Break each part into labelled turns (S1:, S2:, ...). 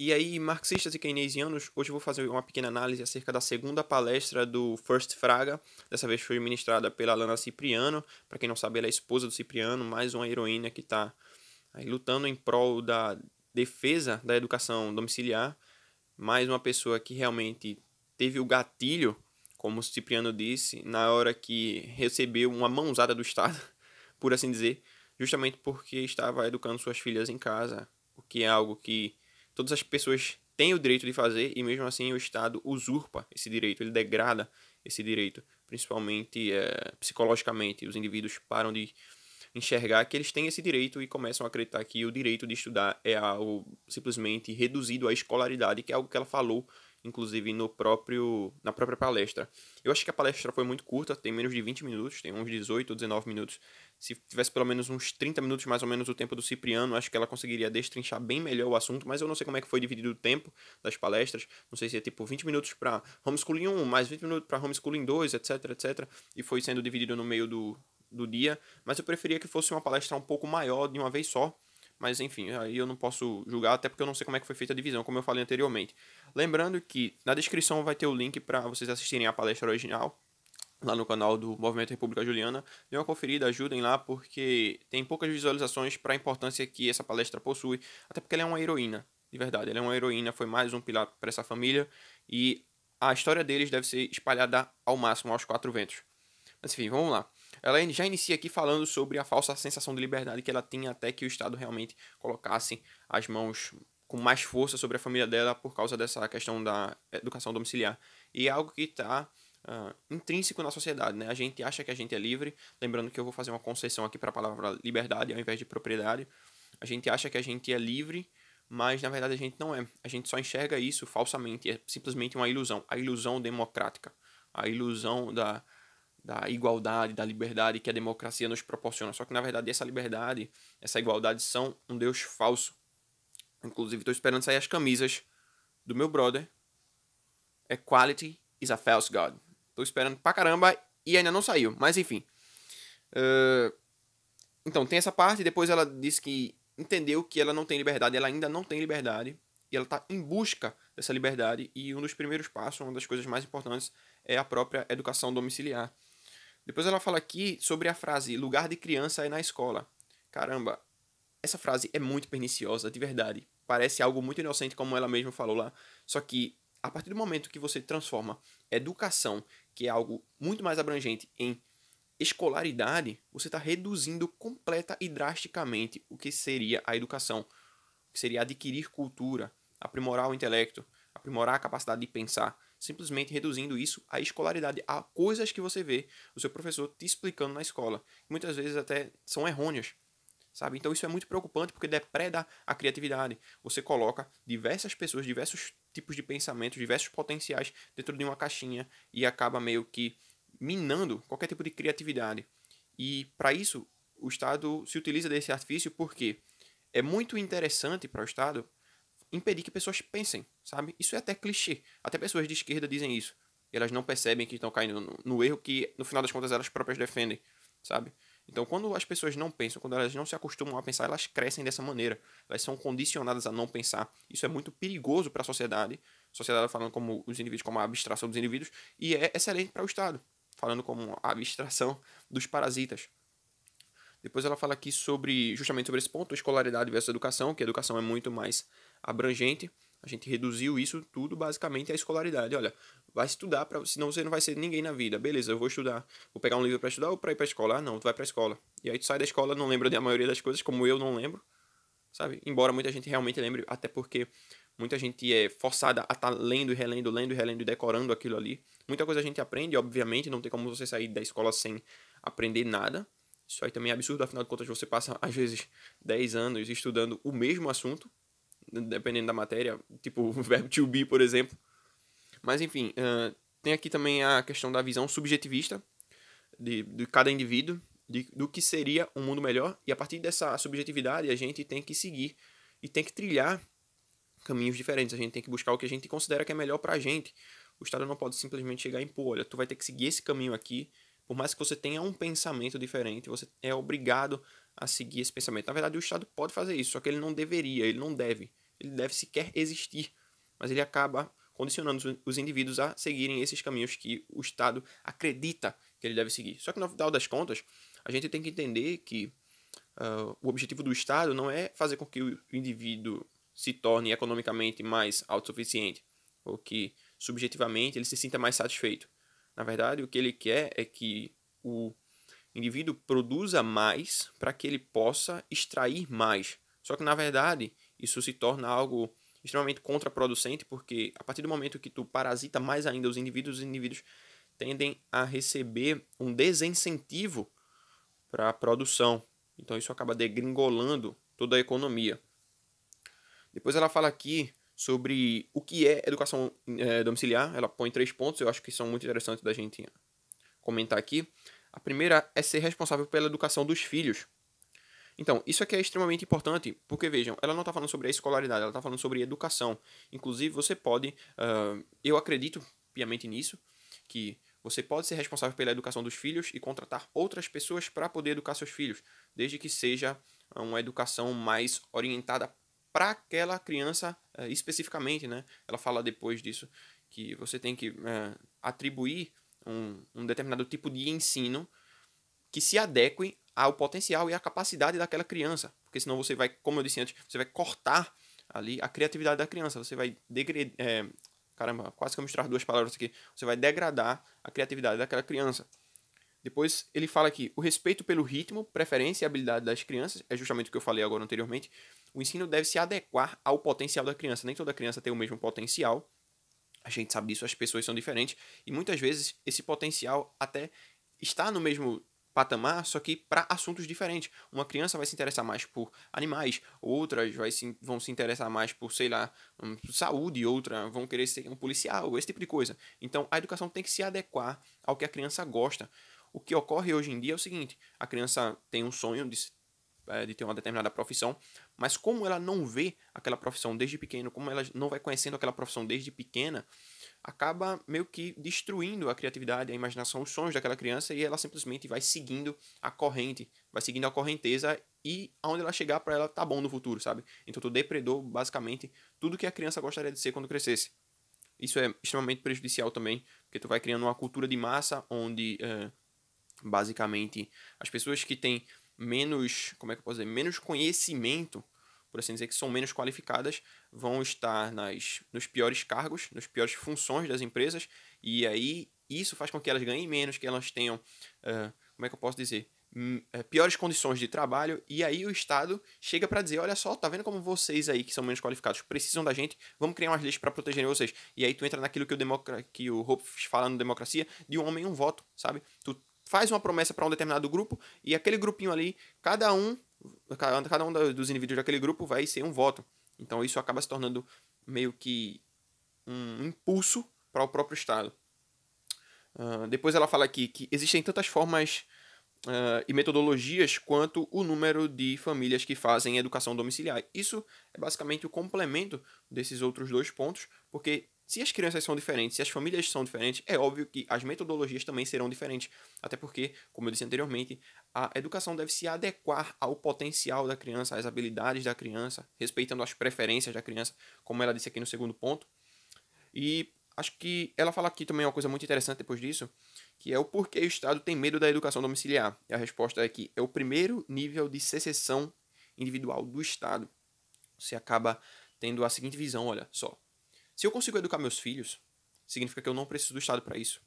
S1: E aí, marxistas e keynesianos, hoje eu vou fazer uma pequena análise acerca da segunda palestra do First Fraga. Dessa vez foi ministrada pela Lana Cipriano. Para quem não sabe, ela é esposa do Cipriano, mais uma heroína que está lutando em prol da defesa da educação domiciliar. Mais uma pessoa que realmente teve o gatilho, como o Cipriano disse, na hora que recebeu uma mãozada do Estado, por assim dizer, justamente porque estava educando suas filhas em casa, o que é algo que Todas as pessoas têm o direito de fazer e mesmo assim o Estado usurpa esse direito, ele degrada esse direito, principalmente é, psicologicamente. Os indivíduos param de enxergar que eles têm esse direito e começam a acreditar que o direito de estudar é algo simplesmente reduzido à escolaridade, que é algo que ela falou inclusive no próprio na própria palestra. Eu acho que a palestra foi muito curta, tem menos de 20 minutos, tem uns 18 ou 19 minutos se tivesse pelo menos uns 30 minutos mais ou menos o tempo do Cipriano, acho que ela conseguiria destrinchar bem melhor o assunto, mas eu não sei como é que foi dividido o tempo das palestras, não sei se é tipo 20 minutos para homeschooling 1, mais 20 minutos para homeschooling 2, etc, etc, e foi sendo dividido no meio do, do dia, mas eu preferia que fosse uma palestra um pouco maior de uma vez só, mas enfim, aí eu não posso julgar, até porque eu não sei como é que foi feita a divisão, como eu falei anteriormente. Lembrando que na descrição vai ter o link para vocês assistirem a palestra original, lá no canal do Movimento República Juliana. Dê uma conferida, ajudem lá, porque tem poucas visualizações para a importância que essa palestra possui, até porque ela é uma heroína, de verdade. Ela é uma heroína, foi mais um pilar para essa família e a história deles deve ser espalhada ao máximo, aos quatro ventos. Mas enfim, vamos lá. Ela já inicia aqui falando sobre a falsa sensação de liberdade que ela tinha até que o Estado realmente colocasse as mãos com mais força sobre a família dela por causa dessa questão da educação domiciliar. E é algo que está uh, intrínseco na sociedade, né? A gente acha que a gente é livre, lembrando que eu vou fazer uma concessão aqui para a palavra liberdade ao invés de propriedade. A gente acha que a gente é livre, mas na verdade a gente não é. A gente só enxerga isso falsamente, é simplesmente uma ilusão, a ilusão democrática, a ilusão da, da igualdade, da liberdade que a democracia nos proporciona. Só que na verdade essa liberdade, essa igualdade são um Deus falso. Inclusive estou esperando sair as camisas do meu brother. Equality is a false god. Tô esperando pra caramba e ainda não saiu. Mas enfim. Uh, então, tem essa parte. Depois ela diz que entendeu que ela não tem liberdade. Ela ainda não tem liberdade. E ela tá em busca dessa liberdade. E um dos primeiros passos, uma das coisas mais importantes, é a própria educação domiciliar. Depois ela fala aqui sobre a frase lugar de criança é na escola. Caramba, essa frase é muito perniciosa, de verdade. Parece algo muito inocente, como ela mesma falou lá. Só que, a partir do momento que você transforma educação que é algo muito mais abrangente em escolaridade, você está reduzindo completa e drasticamente o que seria a educação, o que seria adquirir cultura, aprimorar o intelecto, aprimorar a capacidade de pensar, simplesmente reduzindo isso à escolaridade, a coisas que você vê o seu professor te explicando na escola, que muitas vezes até são errôneas. Sabe? Então isso é muito preocupante porque depreda a criatividade. Você coloca diversas pessoas, diversos tipos de pensamento, diversos potenciais dentro de uma caixinha e acaba meio que minando qualquer tipo de criatividade. E para isso, o Estado se utiliza desse artifício porque é muito interessante para o Estado impedir que pessoas pensem, sabe? Isso é até clichê. Até pessoas de esquerda dizem isso. elas não percebem que estão caindo no, no erro que, no final das contas, elas próprias defendem, sabe? Então, quando as pessoas não pensam, quando elas não se acostumam a pensar, elas crescem dessa maneira. Elas são condicionadas a não pensar. Isso é muito perigoso para a sociedade. Sociedade falando como os indivíduos, como a abstração dos indivíduos, e é excelente para o Estado, falando como a abstração dos parasitas. Depois ela fala aqui sobre justamente sobre esse ponto, escolaridade versus educação, que a educação é muito mais abrangente. A gente reduziu isso tudo basicamente à escolaridade. Olha, vai estudar, pra, senão você não vai ser ninguém na vida. Beleza, eu vou estudar. Vou pegar um livro para estudar ou para ir para escola? Ah, não, tu vai para escola. E aí tu sai da escola, não lembra da maioria das coisas, como eu não lembro, sabe? Embora muita gente realmente lembre, até porque muita gente é forçada a estar tá lendo e relendo, lendo e relendo e decorando aquilo ali. Muita coisa a gente aprende, obviamente, não tem como você sair da escola sem aprender nada. Isso aí também é absurdo, afinal de contas você passa às vezes 10 anos estudando o mesmo assunto, dependendo da matéria, tipo o verbo to be, por exemplo. Mas enfim, uh, tem aqui também a questão da visão subjetivista de, de cada indivíduo, de, do que seria um mundo melhor, e a partir dessa subjetividade a gente tem que seguir e tem que trilhar caminhos diferentes, a gente tem que buscar o que a gente considera que é melhor pra gente. O Estado não pode simplesmente chegar e impor, olha, tu vai ter que seguir esse caminho aqui por mais que você tenha um pensamento diferente, você é obrigado a seguir esse pensamento. Na verdade, o Estado pode fazer isso, só que ele não deveria, ele não deve. Ele deve sequer existir. Mas ele acaba condicionando os indivíduos a seguirem esses caminhos que o Estado acredita que ele deve seguir. Só que no final das contas, a gente tem que entender que uh, o objetivo do Estado não é fazer com que o indivíduo se torne economicamente mais autossuficiente, ou que subjetivamente ele se sinta mais satisfeito. Na verdade, o que ele quer é que o indivíduo produza mais para que ele possa extrair mais. Só que na verdade, isso se torna algo extremamente contraproducente, porque a partir do momento que tu parasita mais ainda os indivíduos, os indivíduos tendem a receber um desincentivo para a produção. Então isso acaba degringolando toda a economia. Depois ela fala aqui sobre o que é educação é, domiciliar. Ela põe três pontos, eu acho que são muito interessantes da gente comentar aqui. A primeira é ser responsável pela educação dos filhos. Então, isso aqui é extremamente importante, porque vejam, ela não está falando sobre a escolaridade, ela está falando sobre educação. Inclusive, você pode, uh, eu acredito piamente nisso, que você pode ser responsável pela educação dos filhos e contratar outras pessoas para poder educar seus filhos, desde que seja uma educação mais orientada para aquela criança eh, especificamente, né? Ela fala depois disso que você tem que eh, atribuir um, um determinado tipo de ensino que se adeque ao potencial e à capacidade daquela criança, porque senão você vai, como eu disse antes, você vai cortar ali a criatividade da criança, você vai degradar, é, eh, caramba, quase que eu misturar duas palavras aqui, você vai degradar a criatividade daquela criança. Depois ele fala aqui, o respeito pelo ritmo, preferência e habilidade das crianças, é justamente o que eu falei agora anteriormente, o ensino deve se adequar ao potencial da criança. Nem toda criança tem o mesmo potencial. A gente sabe disso, as pessoas são diferentes. E muitas vezes esse potencial até está no mesmo patamar, só que para assuntos diferentes. Uma criança vai se interessar mais por animais, outras vai se, vão se interessar mais por, sei lá, hum, saúde, outra vão querer ser um policial, esse tipo de coisa. Então a educação tem que se adequar ao que a criança gosta. O que ocorre hoje em dia é o seguinte: a criança tem um sonho de é, de ter uma determinada profissão, mas como ela não vê aquela profissão desde pequeno, como ela não vai conhecendo aquela profissão desde pequena, acaba meio que destruindo a criatividade, a imaginação, os sonhos daquela criança e ela simplesmente vai seguindo a corrente, vai seguindo a correnteza e aonde ela chegar para ela tá bom no futuro, sabe? Então tu depredou basicamente tudo que a criança gostaria de ser quando crescesse. Isso é extremamente prejudicial também, porque tu vai criando uma cultura de massa onde uh, basicamente as pessoas que têm menos, como é que eu posso dizer, menos conhecimento, por assim dizer, que são menos qualificadas, vão estar nas, nos piores cargos, nas piores funções das empresas, e aí isso faz com que elas ganhem menos, que elas tenham, uh, como é que eu posso dizer, hum, eh, piores condições de trabalho e aí o Estado chega para dizer olha só tá vendo como vocês aí que são menos qualificados precisam da gente vamos criar umas leis para proteger vocês e aí tu entra naquilo que o democra que o Hope fala no democracia de um homem um voto sabe tu faz uma promessa para um determinado grupo e aquele grupinho ali, cada um, cada um dos indivíduos daquele grupo vai ser um voto. Então isso acaba se tornando meio que um impulso para o próprio Estado. Uh, depois ela fala aqui que existem tantas formas uh, e metodologias quanto o número de famílias que fazem educação domiciliar. Isso é basicamente o complemento desses outros dois pontos, porque se as crianças são diferentes, se as famílias são diferentes, é óbvio que as metodologias também serão diferentes. Até porque, como eu disse anteriormente, a educação deve se adequar ao potencial da criança, às habilidades da criança, respeitando as preferências da criança, como ela disse aqui no segundo ponto. E acho que ela fala aqui também uma coisa muito interessante depois disso, que é o porquê o Estado tem medo da educação domiciliar. E a resposta é que é o primeiro nível de secessão individual do Estado. Você acaba tendo a seguinte visão, olha só. Se eu consigo educar meus filhos, significa que eu não preciso do Estado para isso.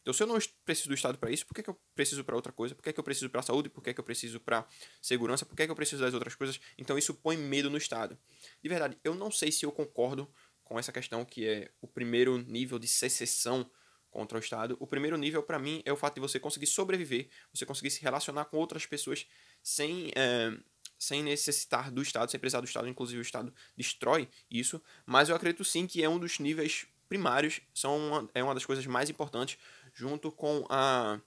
S1: Então, se eu não preciso do Estado para isso, por que, que eu preciso para outra coisa? Por que, que eu preciso para saúde? Por que, que eu preciso para segurança? Por que, que eu preciso das outras coisas? Então, isso põe medo no Estado. De verdade, eu não sei se eu concordo com essa questão que é o primeiro nível de secessão contra o Estado. O primeiro nível, para mim, é o fato de você conseguir sobreviver, você conseguir se relacionar com outras pessoas sem. Eh, sem necessitar do Estado, sem precisar do Estado, inclusive o Estado destrói isso, mas eu acredito sim que é um dos níveis primários, são uma, é uma das coisas mais importantes, junto com a,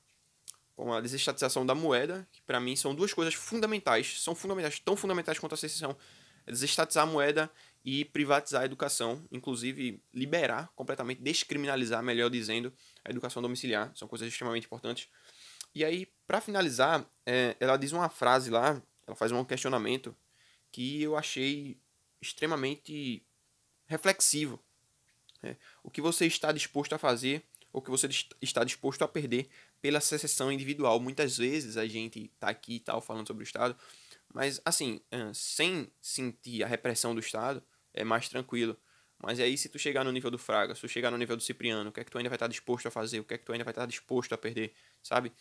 S1: com a desestatização da moeda, que para mim são duas coisas fundamentais, são fundamentais, tão fundamentais quanto a secessão, é desestatizar a moeda e privatizar a educação, inclusive liberar completamente, descriminalizar, melhor dizendo, a educação domiciliar, são coisas extremamente importantes. E aí, para finalizar, é, ela diz uma frase lá ela faz um questionamento que eu achei extremamente reflexivo. É, o que você está disposto a fazer ou que você está disposto a perder pela secessão individual. Muitas vezes a gente está aqui e tal falando sobre o Estado, mas assim, sem sentir a repressão do Estado, é mais tranquilo. Mas aí se tu chegar no nível do Fraga, se tu chegar no nível do Cipriano, o que é que tu ainda vai estar tá disposto a fazer? O que é que tu ainda vai estar tá disposto a perder, sabe?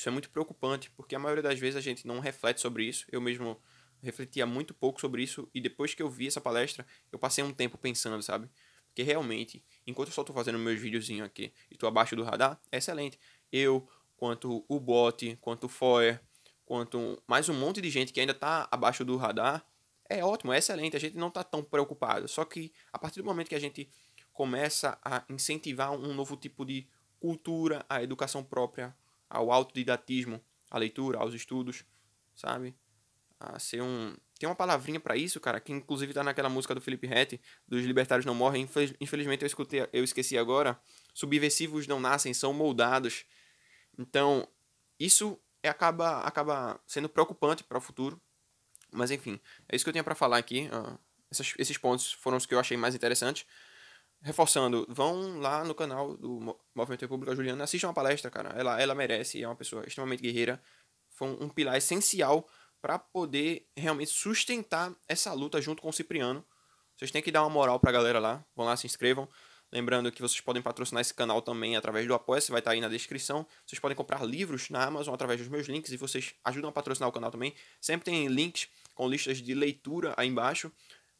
S1: Isso é muito preocupante, porque a maioria das vezes a gente não reflete sobre isso. Eu mesmo refletia muito pouco sobre isso e depois que eu vi essa palestra, eu passei um tempo pensando, sabe? Porque realmente, enquanto eu só estou fazendo meus videozinhos aqui e estou abaixo do radar, é excelente. Eu, quanto o Bot, quanto o Foyer, quanto mais um monte de gente que ainda está abaixo do radar, é ótimo, é excelente. A gente não está tão preocupado. Só que a partir do momento que a gente começa a incentivar um novo tipo de cultura, a educação própria, ao autodidatismo, à leitura, aos estudos, sabe? A ser um. Tem uma palavrinha para isso, cara, que inclusive tá naquela música do Felipe Rett, dos Libertários Não Morrem. Infelizmente eu escutei, eu esqueci agora. Subversivos não nascem, são moldados. Então, isso é, acaba, acaba sendo preocupante para o futuro. Mas enfim, é isso que eu tinha para falar aqui. Uh, ah, esses, esses pontos foram os que eu achei mais interessantes reforçando, vão lá no canal do Movimento República Juliana, assistam a palestra, cara. Ela, ela merece, é uma pessoa extremamente guerreira. Foi um, um pilar essencial para poder realmente sustentar essa luta junto com o Cipriano. Vocês têm que dar uma moral pra galera lá. Vão lá, se inscrevam. Lembrando que vocês podem patrocinar esse canal também através do apoia vai estar tá aí na descrição. Vocês podem comprar livros na Amazon através dos meus links e vocês ajudam a patrocinar o canal também. Sempre tem links com listas de leitura aí embaixo.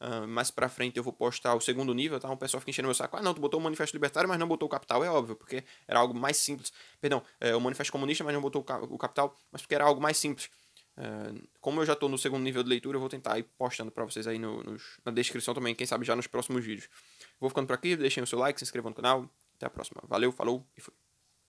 S1: Uh, mais pra frente eu vou postar o segundo nível, tá? Um pessoal fica enchendo meu saco. Ah, não, tu botou o Manifesto Libertário, mas não botou o Capital. É óbvio, porque era algo mais simples. Perdão, é, o Manifesto Comunista, mas não botou o Capital, mas porque era algo mais simples. Uh, como eu já estou no segundo nível de leitura, eu vou tentar ir postando para vocês aí no, nos, na descrição também, quem sabe já nos próximos vídeos. Vou ficando por aqui, deixem o seu like, se inscrevam no canal. Até a próxima. Valeu, falou e fui.